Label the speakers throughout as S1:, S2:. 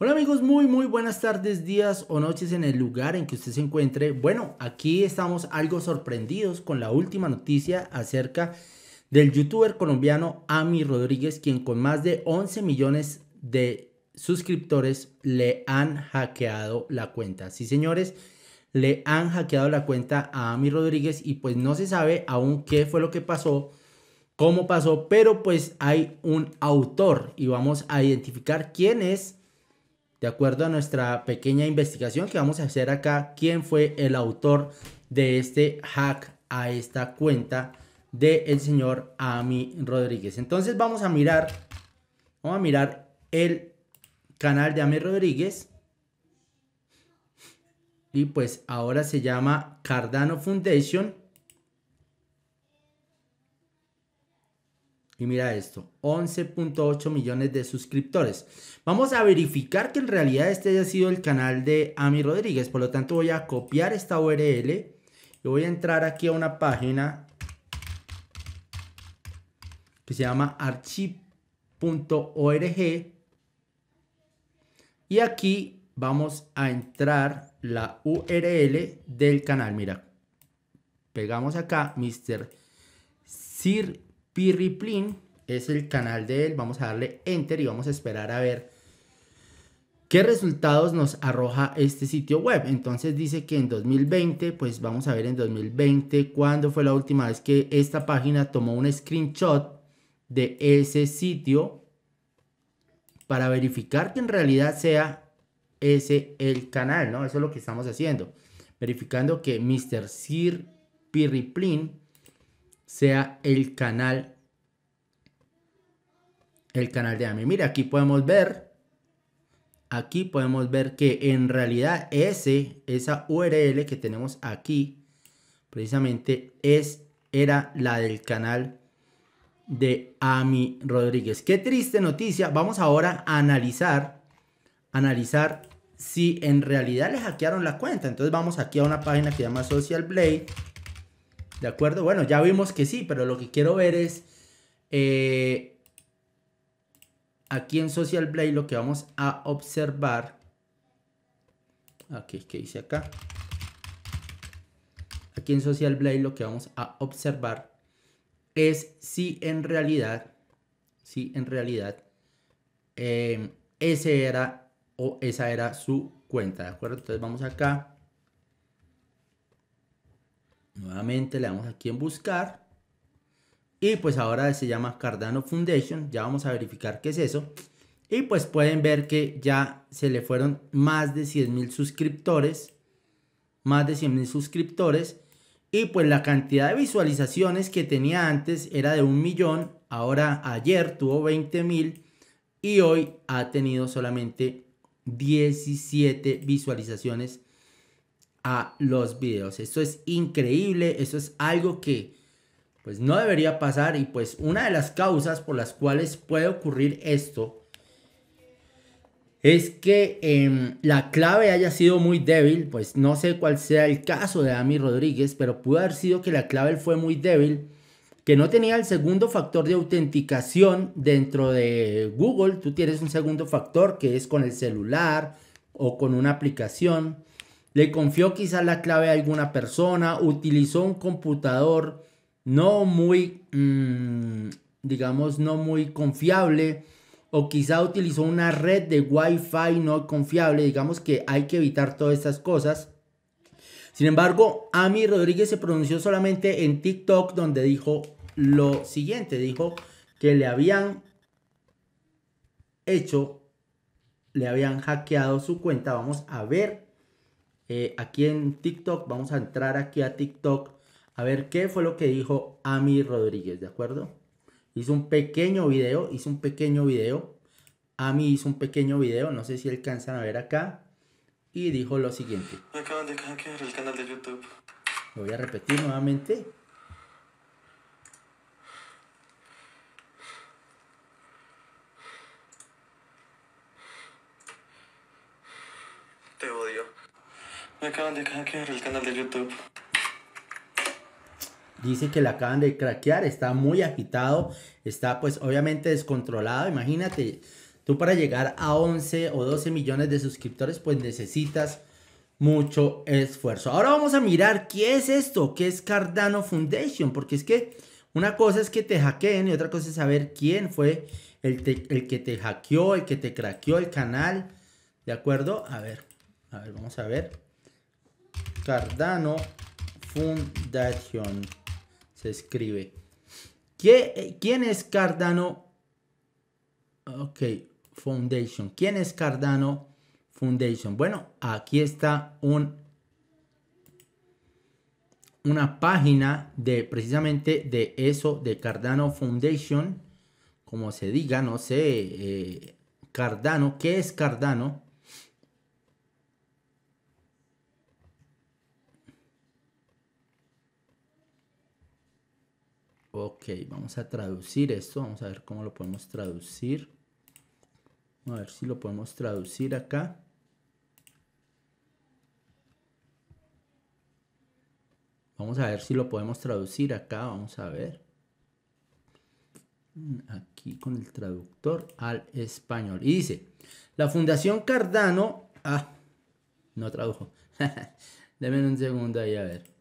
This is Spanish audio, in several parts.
S1: Hola amigos, muy muy buenas tardes, días o noches en el lugar en que usted se encuentre. Bueno, aquí estamos algo sorprendidos con la última noticia acerca del youtuber colombiano Ami Rodríguez, quien con más de 11 millones de suscriptores le han hackeado la cuenta. Sí señores, le han hackeado la cuenta a Ami Rodríguez y pues no se sabe aún qué fue lo que pasó cómo pasó, pero pues hay un autor y vamos a identificar quién es de acuerdo a nuestra pequeña investigación que vamos a hacer acá, quién fue el autor de este hack a esta cuenta del el señor Ami Rodríguez. Entonces vamos a mirar, vamos a mirar el canal de Ami Rodríguez. Y pues ahora se llama Cardano Foundation. Y mira esto, 11.8 millones de suscriptores. Vamos a verificar que en realidad este haya sido el canal de Ami Rodríguez. Por lo tanto voy a copiar esta URL y voy a entrar aquí a una página que se llama archive.org. Y aquí vamos a entrar la URL del canal. Mira, pegamos acá Mr. Sir Pirriplin es el canal de él. Vamos a darle enter y vamos a esperar a ver qué resultados nos arroja este sitio web. Entonces dice que en 2020, pues vamos a ver en 2020 cuándo fue la última vez que esta página tomó un screenshot de ese sitio para verificar que en realidad sea ese el canal, ¿no? Eso es lo que estamos haciendo. Verificando que Mr. Sir Pirriplin sea el canal el canal de AMI. Mira, aquí podemos ver aquí podemos ver que en realidad ese esa URL que tenemos aquí precisamente es era la del canal de Ami Rodríguez. Qué triste noticia. Vamos ahora a analizar analizar si en realidad le hackearon la cuenta. Entonces vamos aquí a una página que se llama Social Blade ¿De acuerdo? Bueno, ya vimos que sí, pero lo que quiero ver es... Eh, aquí en Social Blade lo que vamos a observar... Aquí, ¿qué dice acá? Aquí en Social Blade lo que vamos a observar es si en realidad, si en realidad eh, ese era o esa era su cuenta, ¿de acuerdo? Entonces vamos acá Nuevamente le damos aquí en buscar. Y pues ahora se llama Cardano Foundation. Ya vamos a verificar qué es eso. Y pues pueden ver que ya se le fueron más de 100 mil suscriptores. Más de 100 mil suscriptores. Y pues la cantidad de visualizaciones que tenía antes era de un millón. Ahora ayer tuvo 20 mil. Y hoy ha tenido solamente 17 visualizaciones a los videos. Esto es increíble, eso es algo que pues no debería pasar y pues una de las causas por las cuales puede ocurrir esto es que em, la clave haya sido muy débil, pues no sé cuál sea el caso de Ami Rodríguez, pero pudo haber sido que la clave fue muy débil, que no tenía el segundo factor de autenticación dentro de Google. Tú tienes un segundo factor que es con el celular o con una aplicación le confió quizás la clave a alguna persona, utilizó un computador no muy, mm, digamos, no muy confiable, o quizá utilizó una red de Wi-Fi no confiable, digamos que hay que evitar todas estas cosas. Sin embargo, Ami Rodríguez se pronunció solamente en TikTok donde dijo lo siguiente, dijo que le habían hecho, le habían hackeado su cuenta, vamos a ver eh, aquí en TikTok. Vamos a entrar aquí a TikTok a ver qué fue lo que dijo Ami Rodríguez, ¿de acuerdo? Hizo un pequeño video, hizo un pequeño video. Ami hizo un pequeño video, no sé si alcanzan a ver acá. Y dijo lo siguiente. de ver el canal de YouTube. Lo voy a repetir nuevamente. acaban de el canal de YouTube. Dice que le acaban de craquear, está muy agitado, está pues obviamente descontrolado. Imagínate, tú para llegar a 11 o 12 millones de suscriptores, pues necesitas mucho esfuerzo. Ahora vamos a mirar qué es esto, qué es Cardano Foundation, porque es que una cosa es que te hackeen y otra cosa es saber quién fue el, el que te hackeó, el que te craqueó el canal, ¿de acuerdo? A ver, a ver, vamos a ver. Cardano Foundation. Se escribe. Eh, ¿Quién es Cardano? Ok, Foundation. ¿Quién es Cardano Foundation? Bueno, aquí está un una página de precisamente de eso, de Cardano Foundation, como se diga, no sé, eh, Cardano, ¿qué es Cardano? Ok, vamos a traducir esto. Vamos a ver cómo lo podemos traducir. a ver si lo podemos traducir acá. Vamos a ver si lo podemos traducir acá. Vamos a ver. Mm, aquí con el traductor al español. Y dice, la Fundación Cardano... Ah, no tradujo. Denme un segundo ahí a ver.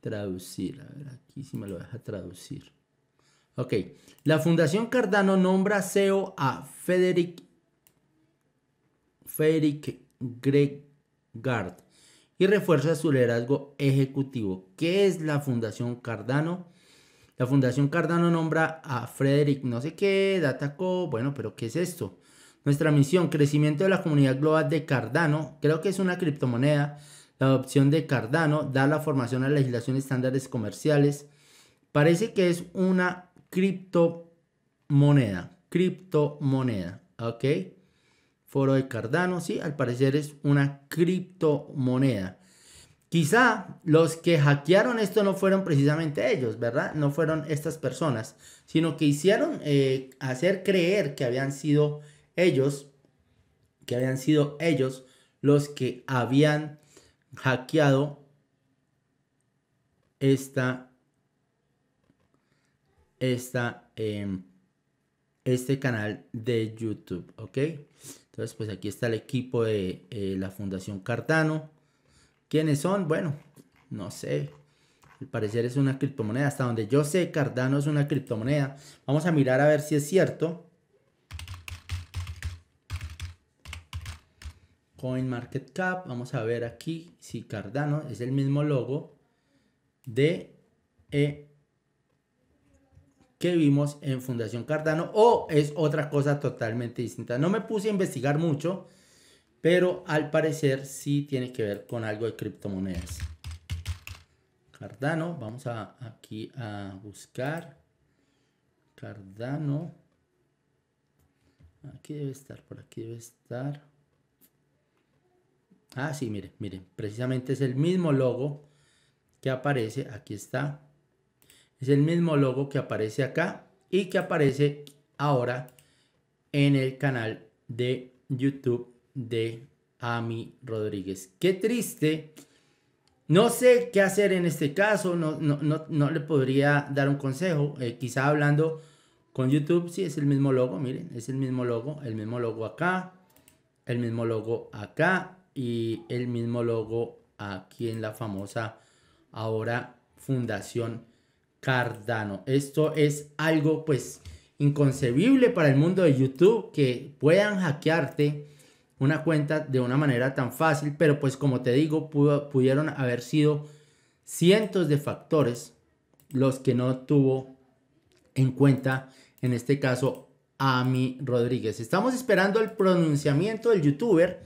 S1: Traducir, a ver, aquí si me lo deja traducir. Ok, la Fundación Cardano nombra CEO a Federic, Federic Gregard y refuerza su liderazgo ejecutivo. ¿Qué es la Fundación Cardano? La Fundación Cardano nombra a Frederick no sé qué, Dataco, bueno, pero ¿qué es esto? Nuestra misión, crecimiento de la comunidad global de Cardano, creo que es una criptomoneda la adopción de Cardano da la formación a la legislación de estándares comerciales. Parece que es una criptomoneda. Criptomoneda, ¿ok? Foro de Cardano, sí, al parecer es una criptomoneda. Quizá los que hackearon esto no fueron precisamente ellos, ¿verdad? No fueron estas personas, sino que hicieron eh, hacer creer que habían sido ellos, que habían sido ellos los que habían hackeado esta, esta, em, este canal de YouTube, ¿ok? Entonces, pues aquí está el equipo de eh, la Fundación Cardano. ¿Quiénes son? Bueno, no sé. Al parecer es una criptomoneda. Hasta donde yo sé, Cardano es una criptomoneda. Vamos a mirar a ver si es cierto. CoinMarketCap. Vamos a ver aquí si Cardano es el mismo logo de eh, que vimos en Fundación Cardano o es otra cosa totalmente distinta. No me puse a investigar mucho, pero al parecer sí tiene que ver con algo de criptomonedas. Cardano, vamos a, aquí a buscar. Cardano. Aquí debe estar, por aquí debe estar. Ah, sí, miren, miren, precisamente es el mismo logo que aparece, aquí está. Es el mismo logo que aparece acá y que aparece ahora en el canal de YouTube de Ami Rodríguez. Qué triste. No sé qué hacer en este caso, no, no, no, le podría dar un consejo, eh, quizá hablando con YouTube, sí, es el mismo logo, miren, es el mismo logo, el mismo logo acá, el mismo logo acá, y el mismo logo aquí en la famosa ahora Fundación Cardano. Esto es algo pues inconcebible para el mundo de YouTube que puedan hackearte una cuenta de una manera tan fácil, pero pues como te digo, pudieron haber sido cientos de factores los que no tuvo en cuenta, en este caso, Ami Rodríguez. Estamos esperando el pronunciamiento del youtuber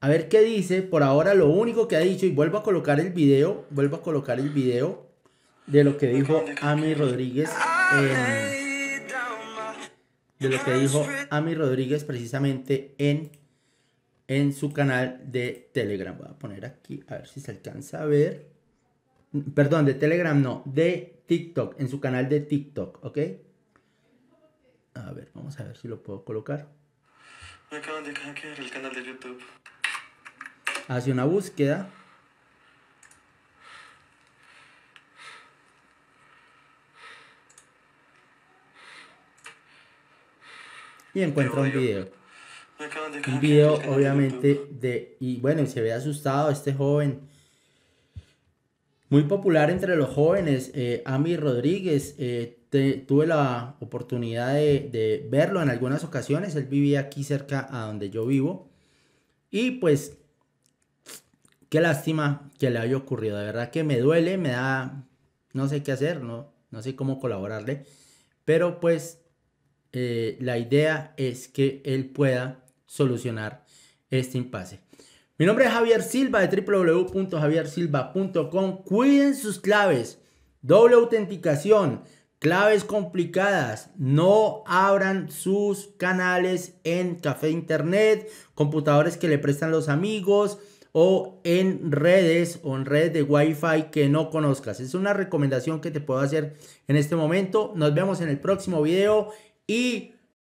S1: a ver qué dice. Por ahora lo único que ha dicho, y vuelvo a colocar el video, vuelvo a colocar el video de lo que dijo Ami Rodríguez. En, de lo que dijo Ami Rodríguez precisamente en, en su canal de Telegram. Voy a poner aquí, a ver si se alcanza a ver. Perdón, de Telegram no, de TikTok, en su canal de TikTok, ¿ok? A ver, vamos a ver si lo puedo colocar. acaban de hackear el canal de YouTube hace una búsqueda. Y encuentra un video. Un video obviamente de... Y bueno, se ve asustado este joven. Muy popular entre los jóvenes, eh, Ami Rodríguez. Eh, tuve la oportunidad de verlo en algunas ocasiones. Él vivía aquí cerca a donde yo vivo. Y pues Qué lástima que le haya ocurrido. De verdad que me duele, me da... No sé qué hacer, no, no sé cómo colaborarle. Pero pues eh, la idea es que él pueda solucionar este impasse. Mi nombre es Javier Silva de www.javiersilva.com. Cuiden sus claves. Doble autenticación. Claves complicadas. No abran sus canales en café internet, computadores que le prestan los amigos, o en redes o en redes de Wi-Fi que no conozcas. Es una recomendación que te puedo hacer en este momento. Nos vemos en el próximo video y